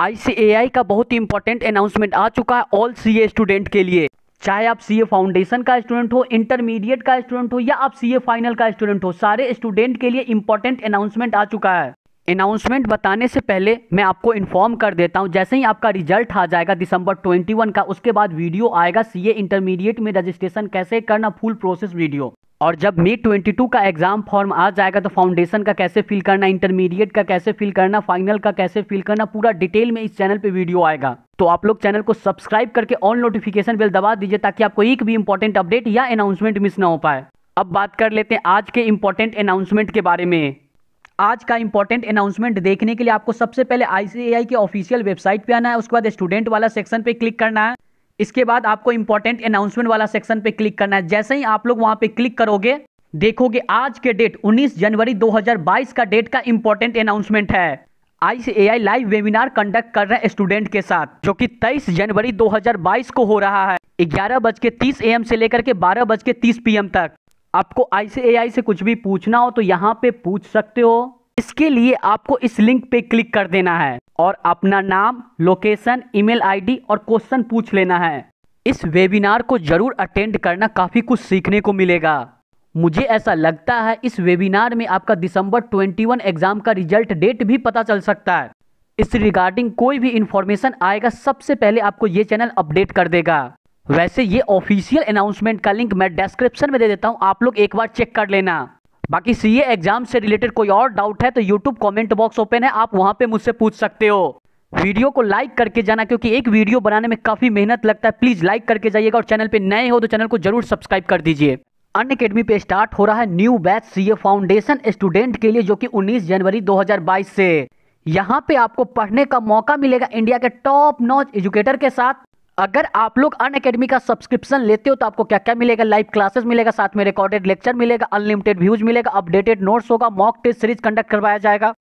आई का बहुत ही important announcement आ चुका है ऑल सी स्टूडेंट के लिए चाहे आप सीए फाउंडेशन का स्टूडेंट हो इंटरमीडिएट का स्टूडेंट हो या आप सीए फाइनल का स्टूडेंट हो सारे स्टूडेंट के लिए इंपॉर्टेंट अनाउंसमेंट आ चुका है अनाउंसमेंट बताने से पहले मैं आपको इन्फॉर्म कर देता हूं जैसे ही आपका रिजल्ट आ जाएगा दिसंबर 21 का उसके बाद वीडियो आएगा सीए इंटरमीडिएट में रजिस्ट्रेशन कैसे करना फुल प्रोसेस वीडियो और जब मे 22 का एग्ज़ाम फॉर्म आ जाएगा तो फाउंडेशन का कैसे फिल करना इंटरमीडिएट का कैसे फिल करना फाइनल का कैसे फिल करना पूरा डिटेल में इस चैनल पे वीडियो आएगा तो आप लोग चैनल को सब्सक्राइब करके ऑल नोटिफिकेशन बेल दबा दीजिए ताकि आपको एक भी इंपॉर्टेंट अपडेट या अनाउंसमेंट मिस ना हो पाए अब बात कर लेते हैं आज के इंपॉर्टेंट अनाउंसमेंट के बारे में आज का इंपॉर्टेंट अनाउंसमेंट देखने के लिए आपको सबसे पहले आईसीएआई के ऑफिशियल वेबसाइट पे आना है उसके बाद स्टूडेंट वाला सेक्शन पे क्लिक करना है इसके बाद आपको इंपॉर्टेंट अनाउंसमेंट वाला सेक्शन पे क्लिक करना है जैसे ही आप लोग वहां पे क्लिक करोगे देखोगे आज के डेट 19 जनवरी 2022 का डेट का इंपॉर्टेंट अनाउंसमेंट है I I live webinar conduct कर रहे हैं स्टूडेंट के साथ जो कि 23 जनवरी 2022 को हो रहा है ग्यारह बज के तीस एम से लेकर के बारह बज के तीस एम तक आपको आई से कुछ भी पूछना हो तो यहाँ पे पूछ सकते हो इसके लिए आपको इस लिंक पे क्लिक कर देना है और अपना नाम लोकेशन ईमेल आईडी और क्वेश्चन पूछ लेना है इस वेबिनार को जरूर अटेंड करना काफ़ी कुछ सीखने को मिलेगा मुझे ऐसा लगता है इस वेबिनार में आपका दिसंबर 21 एग्ज़ाम का रिजल्ट डेट भी पता चल सकता है इस रिगार्डिंग कोई भी इंफॉर्मेशन आएगा सबसे पहले आपको ये चैनल अपडेट कर देगा वैसे ये ऑफिशियल अनाउंसमेंट का लिंक मैं डिस्क्रिप्शन में दे देता हूँ आप लोग एक बार चेक कर लेना बाकी सीए एग्जाम से रिलेटेड कोई और डाउट है तो यूट्यूब कॉमेंट बॉक्स ओपन है आप वहां पे मुझसे पूछ सकते हो वीडियो को लाइक करके जाना क्योंकि एक वीडियो बनाने में काफ़ी मेहनत लगता है प्लीज़ लाइक करके जाइएगा और चैनल पे नए हो तो चैनल को जरूर सब्सक्राइब कर दीजिए अन अकेडमी पे स्टार्ट हो रहा है new batch CA foundation student के लिए जो कि 19 जनवरी 2022 से यहाँ पे आपको पढ़ने का मौका मिलेगा इंडिया के टॉप नॉच एजुकेटर के साथ अगर आप लोग अन अकेडमी का सब्सक्रिप्शन लेते हो तो आपको क्या क्या मिलेगा लाइव क्लासेस मिलेगा साथ में रिकॉर्डेड लेक्चर मिलेगा अनलिमिटेड व्यूज मिलेगा अपडेटेड नोट्स होगा मॉक टेस्ट सीरीज कंडक्ट करवाया जाएगा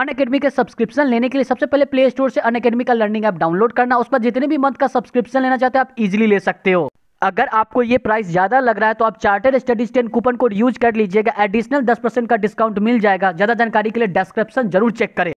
अन अकेडमी के सब्सक्रिप्शन लेने के लिए सबसे पहले प्ले स्टोर से अन अकेडमी का लर्निंग ऐप डाउनलोड करना उस पर जितने भी मंथ का सब्सक्रिप्शन लेना चाहते हैं आप इजिली ले सकते हो अगर आपको ये प्राइस ज़्यादा लग रहा है तो आप chartered studies ten coupon code use कर लीजिएगा एडिशनल दस परसेंट का डिस्काउंट मिल जाएगा ज़्यादा जानकारी के लिए डिस्क्रिप्शन जरूर चेक करें